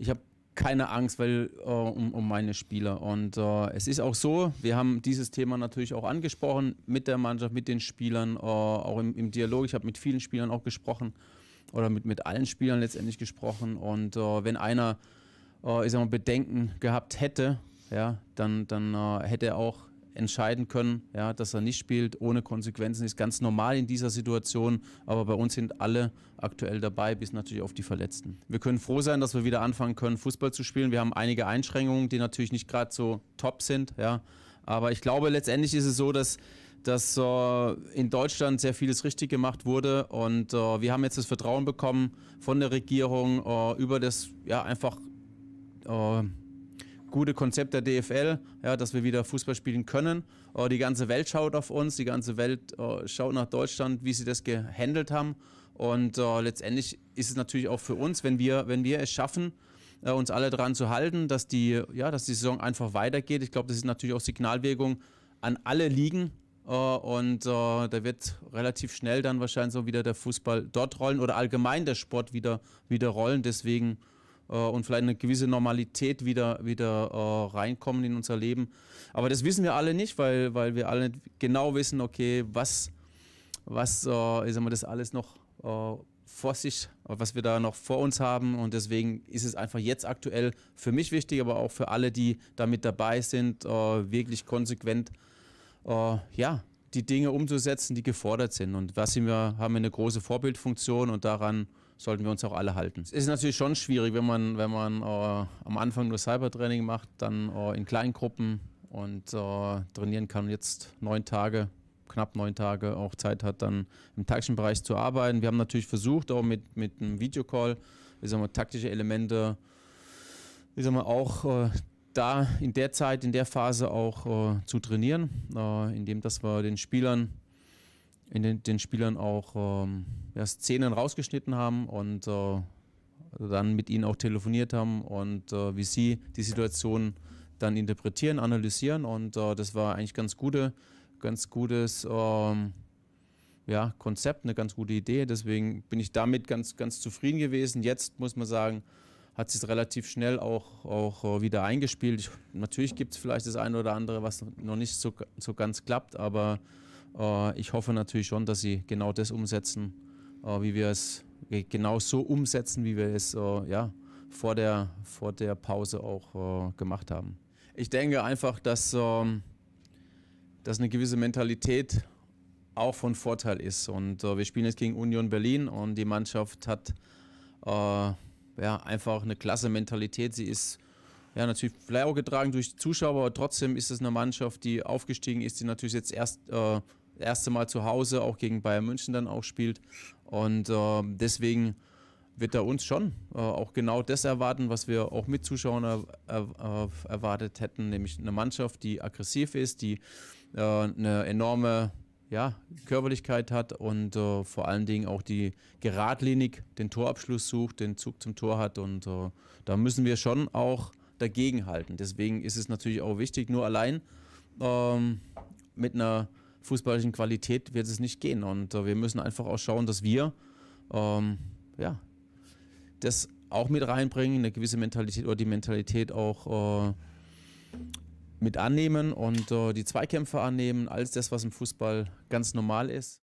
ich habe keine Angst, weil äh, um, um, meine Spieler. Und äh, es ist auch so, wir haben dieses Thema natürlich auch angesprochen mit der Mannschaft, mit den Spielern, äh, auch im, im, Dialog. Ich habe mit vielen Spielern auch gesprochen oder mit, mit allen Spielern letztendlich gesprochen. Und äh, wenn einer, äh, ich sag mal, Bedenken gehabt hätte, ja, dann, dann äh, hätte er auch entscheiden können, ja, dass er nicht spielt, ohne Konsequenzen, ist ganz normal in dieser Situation. Aber bei uns sind alle aktuell dabei, bis natürlich auf die Verletzten. Wir können froh sein, dass wir wieder anfangen können, Fußball zu spielen. Wir haben einige Einschränkungen, die natürlich nicht gerade so top sind. Ja. Aber ich glaube, letztendlich ist es so, dass dass äh, in Deutschland sehr vieles richtig gemacht wurde und äh, wir haben jetzt das Vertrauen bekommen von der Regierung äh, über das ja einfach äh, gute Konzept der DFL, ja, dass wir wieder Fußball spielen können. Oh, die ganze Welt schaut auf uns, die ganze Welt oh, schaut nach Deutschland, wie sie das gehandelt haben. Und oh, letztendlich ist es natürlich auch für uns, wenn wir, wenn wir es schaffen, äh, uns alle daran zu halten, dass die, ja, dass die Saison einfach weitergeht. Ich glaube, das ist natürlich auch Signalwirkung an alle Ligen. Oh, und oh, da wird relativ schnell dann wahrscheinlich so wieder der Fußball dort rollen oder allgemein der Sport wieder, wieder rollen. Deswegen äh, und vielleicht eine gewisse Normalität wieder, wieder äh, reinkommen in unser Leben. Aber das wissen wir alle nicht, weil, weil wir alle genau wissen, okay, was, was äh, ich sag mal, das alles noch äh, vor sich, was wir da noch vor uns haben. Und deswegen ist es einfach jetzt aktuell für mich wichtig, aber auch für alle, die damit dabei sind, wirklich konsequent ja, die Dinge umzusetzen, die gefordert sind. Und was haben wir, haben wir eine große Vorbildfunktion und daran sollten wir uns auch alle halten. Es ist natürlich schon schwierig, wenn man, wenn man äh, am Anfang nur Cybertraining macht, dann äh, in kleinen Gruppen und äh, trainieren kann und jetzt neun Tage, knapp neun Tage auch Zeit hat, dann im taktischen Bereich zu arbeiten. Wir haben natürlich versucht, auch mit, mit einem Videocall, ich sag mal, taktische Elemente, ich sag mal, auch äh, da in der Zeit, in der Phase auch äh, zu trainieren, äh, indem dass wir den Spielern in den, den Spielern auch ähm, ja, Szenen rausgeschnitten haben und äh, dann mit ihnen auch telefoniert haben und äh, wie sie die Situation dann interpretieren, analysieren und äh, das war eigentlich ganz gute, ganz gutes ähm, ja, Konzept, eine ganz gute Idee. Deswegen bin ich damit ganz, ganz zufrieden gewesen. Jetzt muss man sagen, hat sich relativ schnell auch, auch äh, wieder eingespielt. Ich, natürlich gibt es vielleicht das eine oder andere, was noch nicht so, so ganz klappt, aber äh, ich hoffe natürlich schon, dass sie genau das umsetzen, äh, wie wir es genau so umsetzen, wie wir es äh, ja, vor, der, vor der Pause auch gemacht haben. Ich denke einfach, dass, ähm, dass eine gewisse Mentalität auch von Vorteil ist. Und wir spielen jetzt gegen Union Berlin und die Mannschaft hat ja, einfach eine klasse Mentalität. Sie ist ja, natürlich vielleicht auch getragen durch die Zuschauer, aber trotzdem ist es eine Mannschaft, die aufgestiegen ist, die natürlich jetzt erst äh, das erste Mal zu Hause auch gegen Bayern München dann auch spielt. Und äh, deswegen wird er uns schon äh, auch genau das erwarten, was wir auch mit Zuschauern er, er, erwartet hätten, nämlich eine Mannschaft, die aggressiv ist, die äh, eine enorme ja, Körperlichkeit hat und äh, vor allen Dingen auch die geradlinig den Torabschluss sucht, den Zug zum Tor hat. Und äh, da müssen wir schon auch dagegenhalten. Deswegen ist es natürlich auch wichtig, nur allein ähm, mit einer fußballischen Qualität wird es nicht gehen. Und äh, wir müssen einfach auch schauen, dass wir ähm, ja, das auch mit reinbringen, eine gewisse Mentalität oder die Mentalität auch äh, mit annehmen und äh, die Zweikämpfe annehmen, alles das, was im Fußball ganz normal ist.